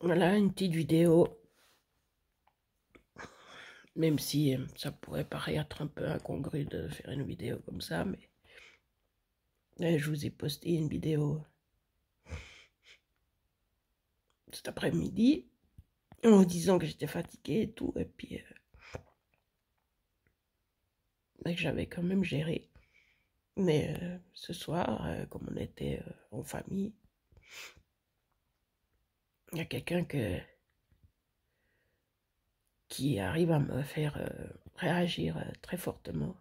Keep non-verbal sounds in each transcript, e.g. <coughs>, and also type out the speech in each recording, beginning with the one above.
Voilà une petite vidéo. Même si euh, ça pourrait paraître un peu incongru de faire une vidéo comme ça, mais euh, je vous ai posté une vidéo cet après-midi en disant que j'étais fatiguée et tout, et puis euh, j'avais quand même géré. Mais ce soir, comme on était en famille, il y a quelqu'un que qui arrive à me faire euh, réagir euh, très fortement,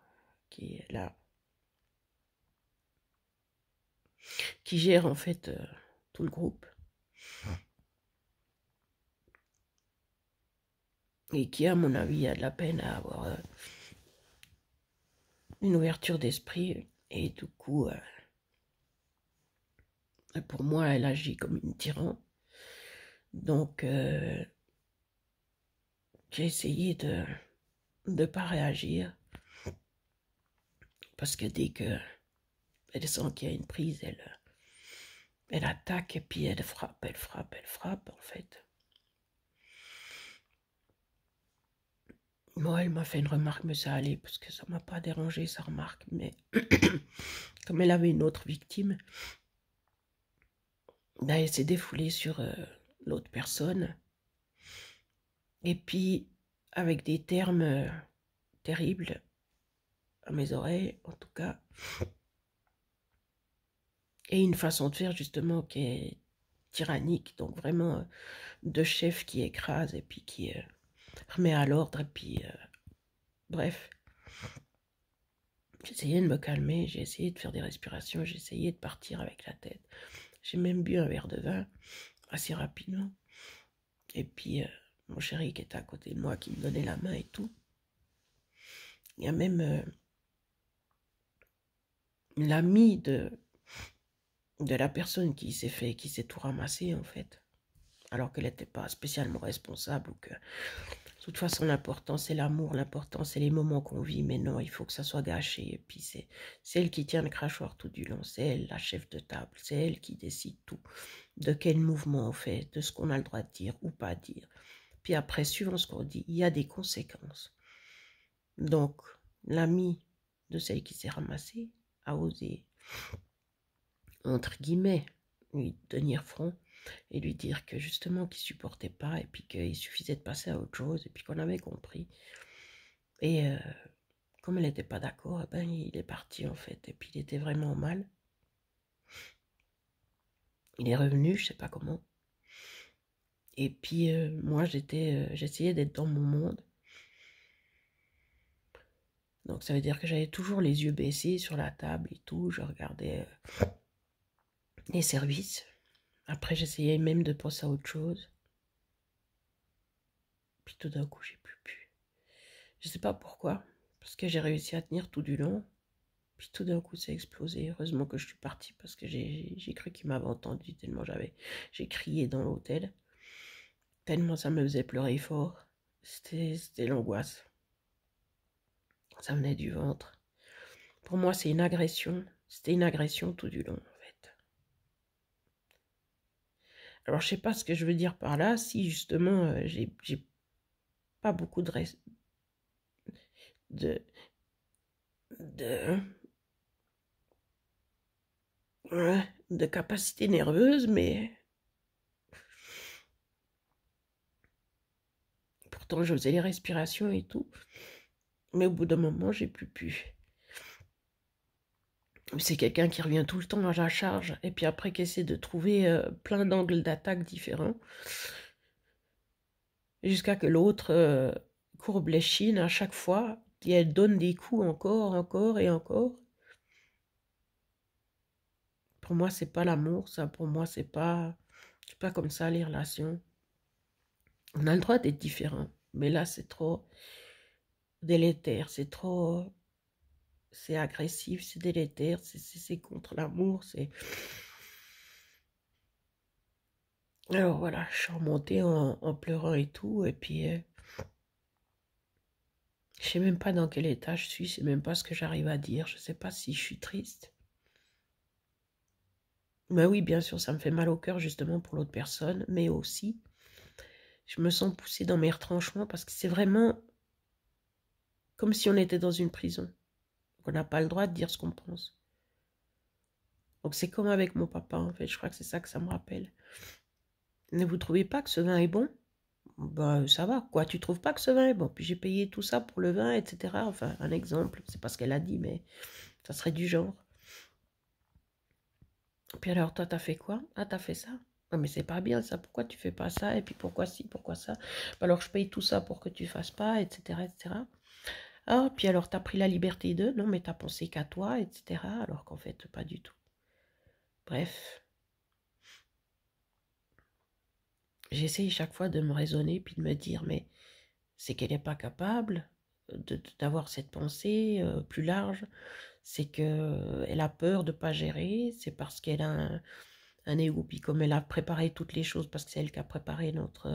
qui est là, qui gère en fait euh, tout le groupe ah. et qui, à mon avis, a de la peine à avoir une ouverture d'esprit et du coup, pour moi, elle agit comme une tyran. Donc, euh, j'ai essayé de ne pas réagir. Parce que dès qu'elle sent qu'il y a une prise, elle, elle attaque et puis elle frappe, elle frappe, elle frappe, en fait. Moi, elle m'a fait une remarque, mais ça allait, parce que ça m'a pas dérangé, sa remarque. Mais <coughs> comme elle avait une autre victime, ben, elle s'est défoulée sur, euh, l'autre personne. Et puis, avec des termes euh, terribles, à mes oreilles en tout cas, et une façon de faire justement qui est tyrannique, donc vraiment euh, de chef qui écrase et puis qui euh, remet à l'ordre, et puis bref. j'essayais de me calmer, j'ai essayé de faire des respirations, j'essayais de partir avec la tête. J'ai même bu un verre de vin assez rapidement. Et puis, euh, mon chéri qui était à côté de moi, qui me donnait la main et tout. Il y a même euh, l'ami de, de la personne qui s'est fait, qui s'est tout ramassé en fait. Alors qu'elle n'était pas spécialement responsable ou que de toute façon, l'important, c'est l'amour, l'important, c'est les moments qu'on vit, mais non, il faut que ça soit gâché. Et puis, c'est elle qui tient le crachoir tout du long, c'est elle la chef de table, c'est elle qui décide tout, de quel mouvement on fait, de ce qu'on a le droit de dire ou pas dire. Puis après, suivant ce qu'on dit, il y a des conséquences. Donc, l'ami de celle qui s'est ramassée a osé, entre guillemets, lui tenir front et lui dire que justement qu'il supportait pas et puis qu'il suffisait de passer à autre chose et puis qu'on avait compris. Et euh, comme elle n'était pas d'accord, eh ben, il est parti en fait et puis il était vraiment mal. Il est revenu, je sais pas comment. Et puis euh, moi j'étais, euh, j'essayais d'être dans mon monde. Donc ça veut dire que j'avais toujours les yeux baissés sur la table et tout. Je regardais les services. Après, j'essayais même de penser à autre chose. Puis tout d'un coup, j'ai plus pu. Je sais pas pourquoi, parce que j'ai réussi à tenir tout du long. Puis tout d'un coup, ça a explosé. Heureusement que je suis partie parce que j'ai cru qu'il m'avait entendu tellement j'avais. J'ai crié dans l'hôtel. Tellement ça me faisait pleurer fort. C'était l'angoisse. Ça venait du ventre. Pour moi, c'est une agression. C'était une agression tout du long. Alors je sais pas ce que je veux dire par là, si justement euh, je j'ai pas beaucoup de, de de de capacité nerveuse, mais pourtant je faisais les respirations et tout. Mais au bout d'un moment, j'ai plus pu c'est quelqu'un qui revient tout le temps à la charge et puis après qui essaie de trouver euh, plein d'angles d'attaque différents jusqu'à que l'autre euh, courbe les chines à chaque fois et elle donne des coups encore, encore et encore. Pour moi, c'est pas l'amour, ça. Pour moi, c'est pas, pas comme ça les relations. On a le droit d'être différent, mais là, c'est trop délétère, c'est trop c'est agressif, c'est délétère, c'est contre l'amour, c'est... Alors voilà, je suis remontée en, pleurant et tout, et puis... Euh, je sais même pas dans quel état je suis, je sais même pas ce que j'arrive à dire, je sais pas si je suis triste. Mais oui, bien sûr, ça me fait mal au cœur justement pour l'autre personne, mais aussi, je me sens poussée dans mes retranchements parce que c'est vraiment comme si on était dans une prison. On n'a pas le droit de dire ce qu'on pense. Donc c'est comme avec mon papa, en fait, je crois que c'est ça que ça me rappelle. Ne vous trouvez pas que ce vin est bon Ben, ça va, quoi, tu trouves pas que ce vin est bon Puis j'ai payé tout ça pour le vin, etc. Enfin, un exemple, c'est pas ce qu'elle a dit, mais ça serait du genre. Puis alors, toi, t'as fait quoi Ah, t'as fait ça Non, ah, mais c'est pas bien ça, pourquoi tu fais pas ça Et puis pourquoi si, pourquoi ça bah, Alors, je paye tout ça pour que tu fasses pas, etc., etc. Ah, puis alors t'as pris la liberté de, non, mais t'as pensé qu'à toi, etc. Alors qu'en fait, pas du tout. Bref. J'essaye chaque fois de me raisonner puis de me dire, mais c'est qu'elle n'est pas capable euh, d'avoir cette pensée euh, plus large, c'est qu'elle euh, a peur de ne pas gérer, c'est parce qu'elle a un, un égo, puis comme elle a préparé toutes les choses, parce que c'est elle qui a préparé notre,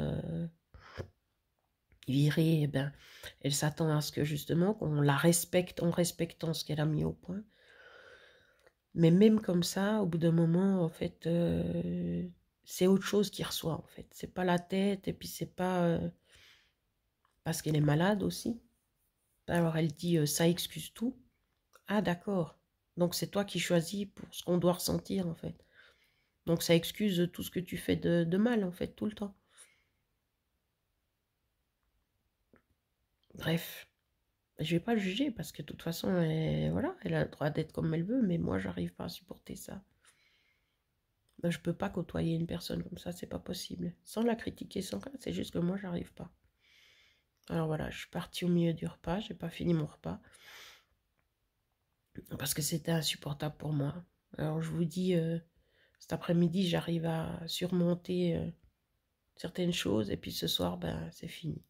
virée, eh ben, elle s'attend à ce que justement qu'on la respecte en respectant ce qu'elle a mis au point. Mais même comme ça, au bout d'un moment, en fait, euh, c'est autre chose qui reçoit, en fait. C'est pas la tête, et puis c'est pas... Euh, parce qu'elle est malade aussi. Alors elle dit, euh, ça excuse tout. Ah d'accord. Donc c'est toi qui choisis pour ce qu'on doit ressentir, en fait. Donc ça excuse tout ce que tu fais de mal, en fait, tout le temps. Bref, je vais pas juger parce que de toute façon, elle, voilà, elle a le droit d'être comme elle veut, mais moi, j'arrive pas à supporter ça. Ben, je ne peux pas côtoyer une personne comme ça, c'est pas possible. Sans la critiquer, sans rien, c'est juste que moi, j'arrive pas. Alors voilà, je suis partie au milieu du repas, j'ai pas fini mon repas. Parce que c'était insupportable pour moi. Alors je vous dis, euh, cet après-midi, j'arrive à surmonter euh, certaines choses, et puis ce soir, ben, c'est fini.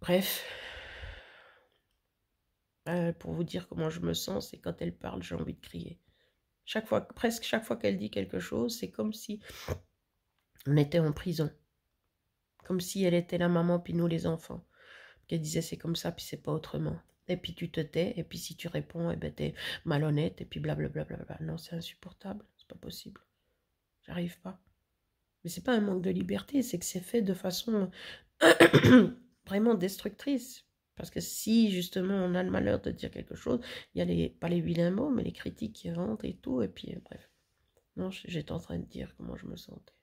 Bref, euh, pour vous dire comment je me sens, c'est quand elle parle, j'ai envie de crier. Chaque fois, presque chaque fois qu'elle dit quelque chose, c'est comme si on était en prison. Comme si elle était la maman, puis nous les enfants. Qu'elle disait c'est comme ça, puis c'est pas autrement. Et puis tu te tais, et puis si tu réponds, eh ben t'es malhonnête, et puis blablabla. Bla bla bla. Non, c'est insupportable, c'est pas possible. J'arrive pas. Mais c'est pas un manque de liberté, c'est que c'est fait de façon destructrice. Parce que si justement on a le malheur de dire quelque chose, il y a les, pas les vilains mots, mais les critiques qui rentrent et tout, et puis euh, bref. Non, j'étais en train de dire comment je me sentais.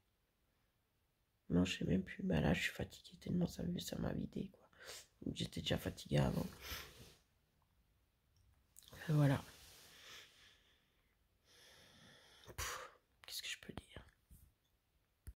Non, je sais même plus. mal bah là, je suis fatiguée tellement ça, ça m'a vidé, quoi. J'étais déjà fatiguée avant. Euh, voilà. Qu'est-ce que je peux dire